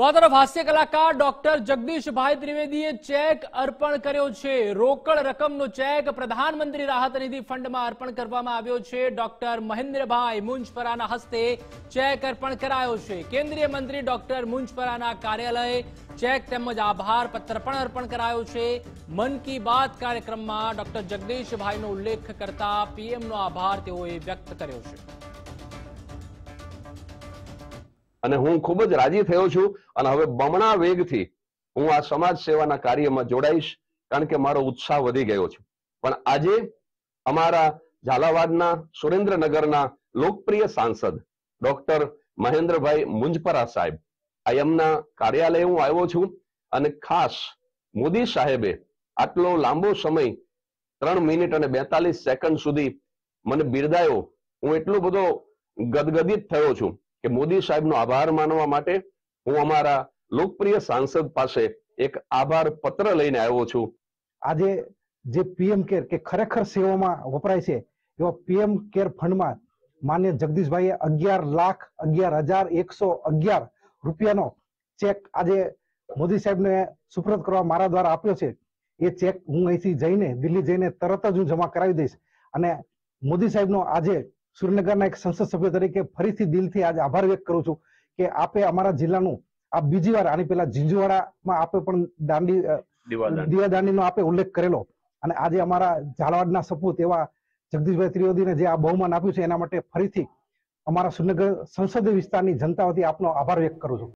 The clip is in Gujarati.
તો આ તરફ હાસ્ય કલાકાર ડોક્ટર જગદીશભાઈ ત્રિવેદીએ ચેક અર્પણ કર્યો છે રોકડ રકમનો ચેક પ્રધાનમંત્રી રાહત નિધિ ફંડમાં અર્પણ કરવામાં આવ્યો છે ડોક્ટર મહેન્દ્રભાઈ મુંજપરાના હસ્તે ચેક અર્પણ કરાયો છે કેન્દ્રીય મંત્રી ડોક્ટર મુંજપરાના કાર્યાલય ચેક તેમજ આભાર પત્ર પણ અર્પણ કરાયો છે મન કી બાત કાર્યક્રમમાં ડોક્ટર જગદીશભાઈનો ઉલ્લેખ કરતા પીએમનો આભાર તેઓએ વ્યક્ત કર્યો છે અને હું ખૂબ જ રાજી થયો છું અને હવે બમણા વેગથી હું આ સમાજ સેવાના કાર્યમાં જોડાઈશ કારણ કે મારો ઉત્સાહ વધી ગયો છે પણ આજે અમારા ઝાલાવાડના સુરેન્દ્રનગરના લોકપ્રિય સાંસદ ડોક્ટર મહેન્દ્રભાઈ મુંજપરા સાહેબ આ એમના કાર્યાલય હું આવ્યો છું અને ખાસ મોદી સાહેબે આટલો લાંબો સમય ત્રણ મિનિટ અને બેતાલીસ સેકન્ડ સુધી મને બિરદાયો હું એટલો બધો ગદગદિત થયો છું કે મોદી સાહેબનો આભાર માનવા માટે હું અમારા લોકપ્રિય સાંસદ પાસે એક આભાર પત્ર લઈને આવ્યો છું આજે જે પીએમ કેર કે ખરેખર સેવામાં વપરાય છે એવા પીએમ કેર ફંડમાં માન્ય જગદીશભાઈએ અગિયાર લાખ અગિયાર હજાર એકસો અગિયાર રૂપિયાનો ચેક આજે મોદી સાહેબને સુપ્રત કરવા મારા દ્વારા આપ્યો છે એ ચેક હું અહીંથી જઈને દિલ્હી જઈને તરત જ હું જમા કરાવી દઈશ અને મોદી સાહેબનો આજે સુરેન્દ્રનગરના એક સંસદ સભ્ય તરીકે ફરીથી દિલથી આજે આભાર વ્યક્ત કરું છું કે આપે અમારા જિલ્લાનું આ બીજી વાર આની પહેલા જીંજુવાડામાં આપે પણ દાંડી દિવાદાંડીનો આપે ઉલ્લેખ કરેલો અને આજે અમારા ઝાલવાડના સપૂત એવા જગદીશભાઈ ત્રિવેદીને જે આ બહુમાન આપ્યું છે એના માટે ફરીથી અમારા સુરેન્દ્રનગર સંસદીય વિસ્તારની જનતા વતી આપનો આભાર વ્યક્ત કરું છું